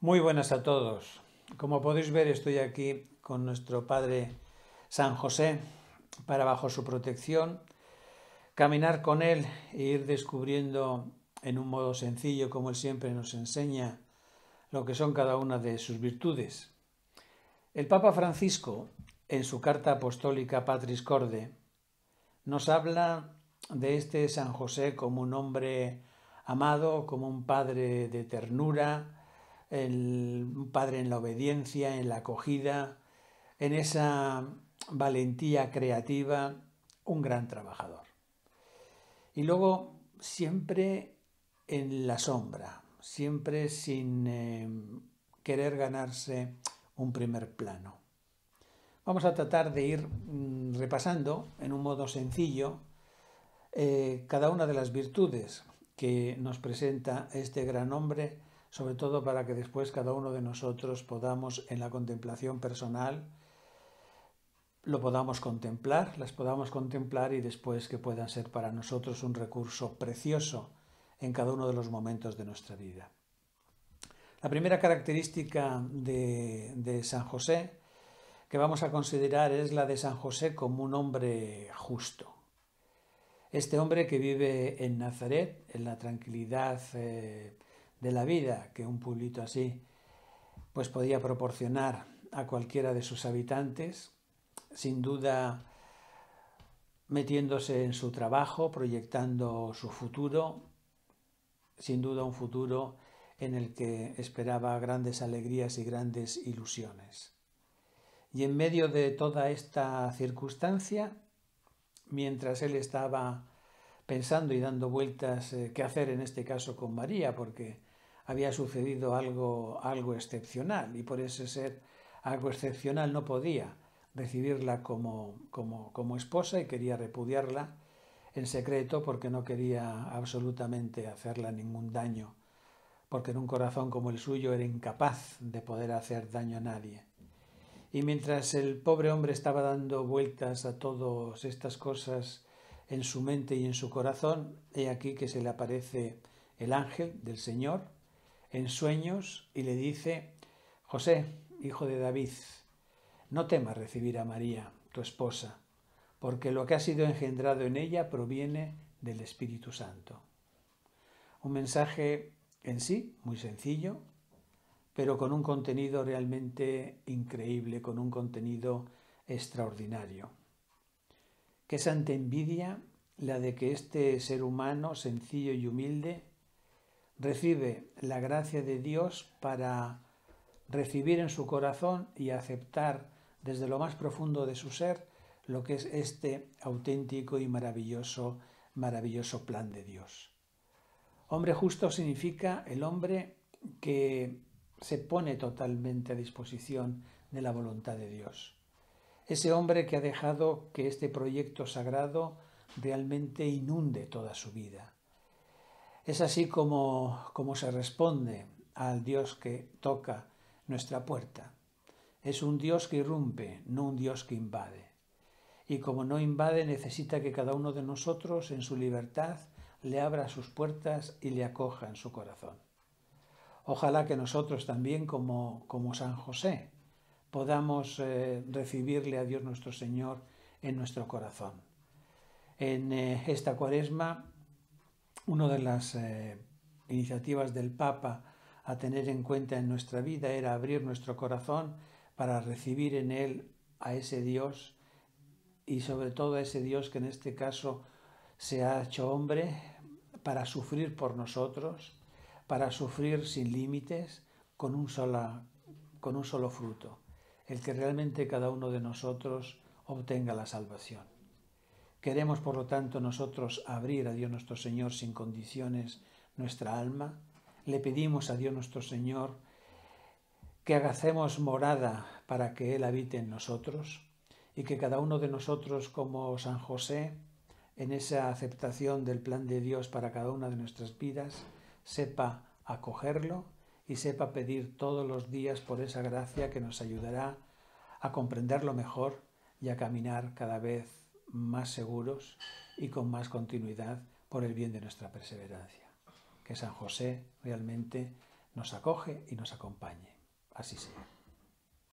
Muy buenas a todos. Como podéis ver, estoy aquí con nuestro Padre San José para bajo su protección caminar con Él e ir descubriendo en un modo sencillo, como Él siempre nos enseña, lo que son cada una de sus virtudes. El Papa Francisco, en su carta apostólica Patris Corde, nos habla de este San José como un hombre amado como un padre de ternura, el, un padre en la obediencia, en la acogida, en esa valentía creativa, un gran trabajador. Y luego siempre en la sombra, siempre sin eh, querer ganarse un primer plano. Vamos a tratar de ir mm, repasando en un modo sencillo eh, cada una de las virtudes que nos presenta este gran hombre, sobre todo para que después cada uno de nosotros podamos en la contemplación personal, lo podamos contemplar, las podamos contemplar y después que puedan ser para nosotros un recurso precioso en cada uno de los momentos de nuestra vida. La primera característica de, de San José que vamos a considerar es la de San José como un hombre justo. Este hombre que vive en Nazaret, en la tranquilidad eh, de la vida que un pueblito así pues podía proporcionar a cualquiera de sus habitantes, sin duda metiéndose en su trabajo, proyectando su futuro, sin duda un futuro en el que esperaba grandes alegrías y grandes ilusiones. Y en medio de toda esta circunstancia, mientras él estaba pensando y dando vueltas eh, qué hacer en este caso con María, porque había sucedido algo, excepcional y por ese ser algo excepcional no podía recibirla como, como esposa y quería repudiarla en secreto porque no quería absolutamente hacerla ningún daño, porque en un corazón como el suyo era incapaz de poder hacer daño a nadie. Y mientras el pobre hombre estaba dando vueltas a todas estas cosas en su mente y en su corazón, he aquí que se le aparece el ángel del Señor en sueños y le dice, José, hijo de David, no temas recibir a María, tu esposa, porque lo que ha sido engendrado en ella proviene del Espíritu Santo. Un mensaje en sí muy sencillo, pero con un contenido realmente increíble, con un contenido extraordinario. Qué santa envidia la de que este ser humano sencillo y humilde recibe la gracia de Dios para recibir en su corazón y aceptar desde lo más profundo de su ser lo que es este auténtico y maravilloso, maravilloso plan de Dios. Hombre justo significa el hombre que se pone totalmente a disposición de la voluntad de Dios. Ese hombre que ha dejado que este proyecto sagrado realmente inunde toda su vida. Es así como, como se responde al Dios que toca nuestra puerta. Es un Dios que irrumpe, no un Dios que invade. Y como no invade, necesita que cada uno de nosotros, en su libertad, le abra sus puertas y le acoja en su corazón. Ojalá que nosotros también, como, San José, podamos eh, recibirle a Dios nuestro Señor en nuestro corazón. En eh, esta cuaresma, una de las eh, iniciativas del Papa a tener en cuenta en nuestra vida era abrir nuestro corazón para recibir en él a ese Dios y sobre todo a ese Dios que en este caso se ha hecho hombre para sufrir por nosotros, para sufrir sin límites con un, sola, con un solo fruto, el que realmente cada uno de nosotros obtenga la salvación. Queremos, por lo tanto, nosotros abrir a Dios nuestro Señor sin condiciones nuestra alma. Le pedimos a Dios nuestro Señor que hagamos morada para que Él habite en nosotros y que cada uno de nosotros como San José, en esa aceptación del plan de Dios para cada una de nuestras vidas, sepa acogerlo y sepa pedir todos los días por esa gracia que nos ayudará a comprenderlo mejor y a caminar cada vez más seguros y con más continuidad por el bien de nuestra perseverancia. Que San José realmente nos acoge y nos acompañe. Así sea.